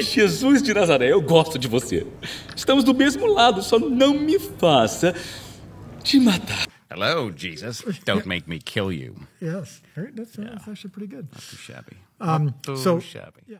Jesus de Nazaré, eu gosto de você. Estamos do mesmo lado, só não me faça te matar. Hello, Jesus. Don't make me kill you. Yes, that's, that's actually pretty good. Not too shabby. Um, Not too so, shabby. Yeah.